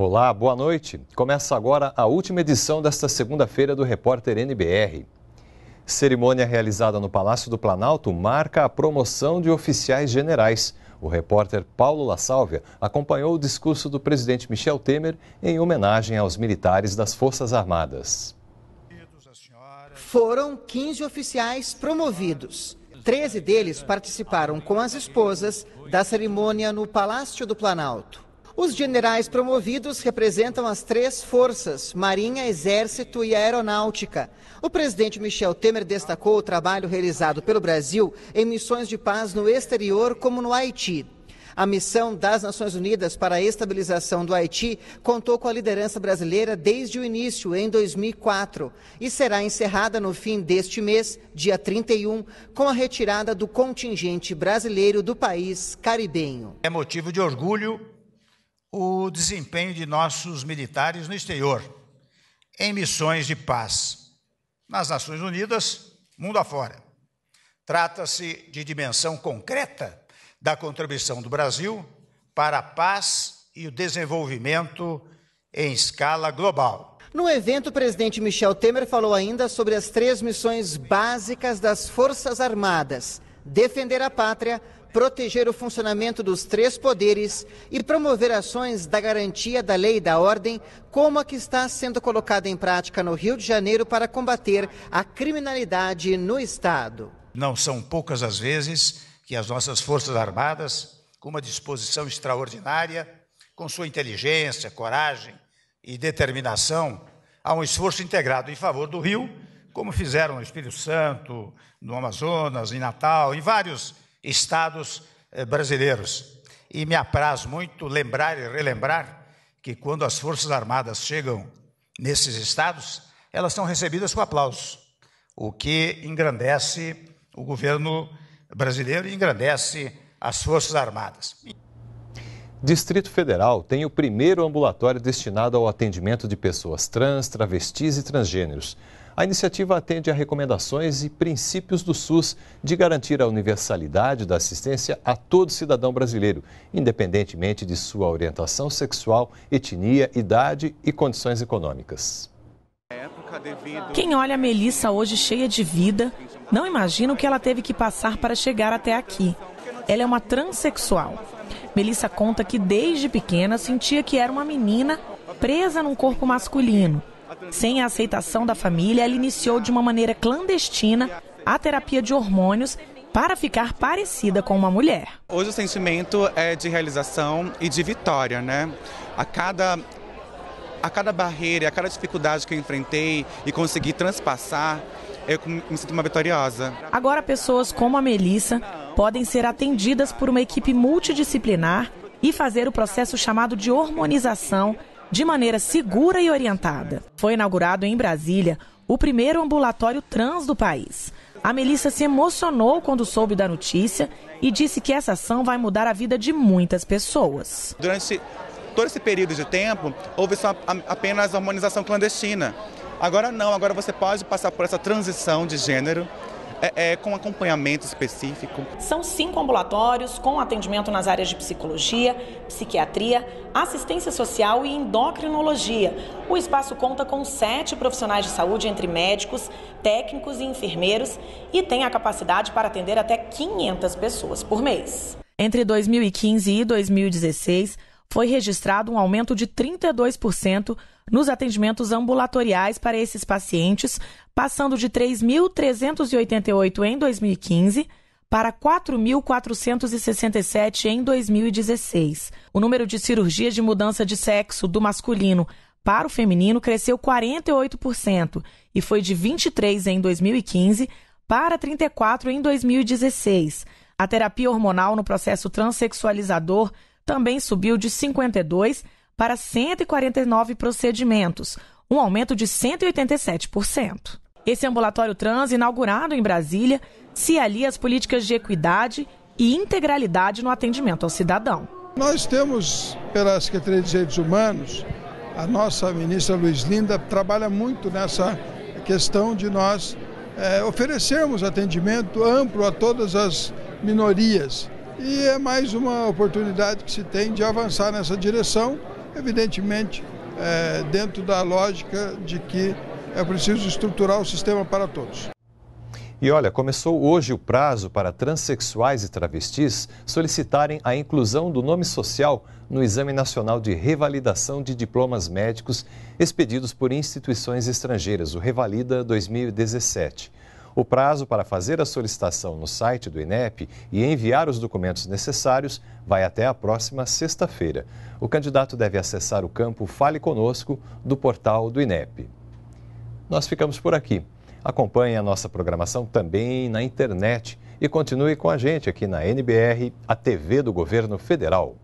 Olá, boa noite. Começa agora a última edição desta segunda-feira do Repórter NBR. Cerimônia realizada no Palácio do Planalto marca a promoção de oficiais generais. O repórter Paulo La Sálvia acompanhou o discurso do presidente Michel Temer em homenagem aos militares das Forças Armadas. Foram 15 oficiais promovidos. Treze deles participaram com as esposas da cerimônia no Palácio do Planalto. Os generais promovidos representam as três forças, Marinha, Exército e Aeronáutica. O presidente Michel Temer destacou o trabalho realizado pelo Brasil em missões de paz no exterior, como no Haiti. A missão das Nações Unidas para a estabilização do Haiti contou com a liderança brasileira desde o início, em 2004, e será encerrada no fim deste mês, dia 31, com a retirada do contingente brasileiro do país caribenho. É motivo de orgulho o desempenho de nossos militares no exterior, em missões de paz, nas Nações Unidas, mundo afora. Trata-se de dimensão concreta da contribuição do Brasil para a paz e o desenvolvimento em escala global. No evento, o presidente Michel Temer falou ainda sobre as três missões básicas das Forças Armadas: defender a pátria, proteger o funcionamento dos três poderes e promover ações da garantia da lei e da ordem, como a que está sendo colocada em prática no Rio de Janeiro para combater a criminalidade no Estado. Não são poucas as vezes que as nossas Forças Armadas, com uma disposição extraordinária, com sua inteligência, coragem e determinação, há um esforço integrado em favor do Rio como fizeram no Espírito Santo, no Amazonas, em Natal, em vários estados eh, brasileiros. E me apraz muito lembrar e relembrar que quando as Forças Armadas chegam nesses estados, elas são recebidas com aplausos, o que engrandece o governo brasileiro e engrandece as Forças Armadas. Distrito Federal tem o primeiro ambulatório destinado ao atendimento de pessoas trans, travestis e transgêneros. A iniciativa atende a recomendações e princípios do SUS de garantir a universalidade da assistência a todo cidadão brasileiro, independentemente de sua orientação sexual, etnia, idade e condições econômicas. Quem olha a Melissa hoje cheia de vida, não imagina o que ela teve que passar para chegar até aqui. Ela é uma transexual. Melissa conta que desde pequena sentia que era uma menina presa num corpo masculino. Sem a aceitação da família, ela iniciou de uma maneira clandestina a terapia de hormônios para ficar parecida com uma mulher. Hoje o sentimento é de realização e de vitória, né? A cada a cada barreira, a cada dificuldade que eu enfrentei e consegui transpassar, eu me sinto uma vitoriosa. Agora pessoas como a Melissa podem ser atendidas por uma equipe multidisciplinar e fazer o processo chamado de hormonização de maneira segura e orientada. Foi inaugurado em Brasília o primeiro ambulatório trans do país. A Melissa se emocionou quando soube da notícia e disse que essa ação vai mudar a vida de muitas pessoas. Durante todo esse período de tempo, houve só apenas a clandestina. Agora não, agora você pode passar por essa transição de gênero é, é, com acompanhamento específico. São cinco ambulatórios com atendimento nas áreas de psicologia, psiquiatria, assistência social e endocrinologia. O espaço conta com sete profissionais de saúde, entre médicos, técnicos e enfermeiros, e tem a capacidade para atender até 500 pessoas por mês. Entre 2015 e 2016, foi registrado um aumento de 32% nos atendimentos ambulatoriais para esses pacientes, passando de 3.388 em 2015 para 4.467 em 2016. O número de cirurgias de mudança de sexo do masculino para o feminino cresceu 48% e foi de 23 em 2015 para 34 em 2016. A terapia hormonal no processo transexualizador também subiu de 52 para 149 procedimentos, um aumento de 187%. Esse ambulatório trans, inaugurado em Brasília, se alia às políticas de equidade e integralidade no atendimento ao cidadão. Nós temos, pela Secretaria de Direitos Humanos, a nossa ministra Luiz Linda trabalha muito nessa questão de nós é, oferecermos atendimento amplo a todas as minorias e é mais uma oportunidade que se tem de avançar nessa direção, evidentemente é, dentro da lógica de que é preciso estruturar o sistema para todos. E olha, começou hoje o prazo para transexuais e travestis solicitarem a inclusão do nome social no Exame Nacional de Revalidação de Diplomas Médicos expedidos por instituições estrangeiras, o Revalida 2017. O prazo para fazer a solicitação no site do INEP e enviar os documentos necessários vai até a próxima sexta-feira. O candidato deve acessar o campo Fale Conosco do portal do INEP. Nós ficamos por aqui. Acompanhe a nossa programação também na internet e continue com a gente aqui na NBR, a TV do Governo Federal.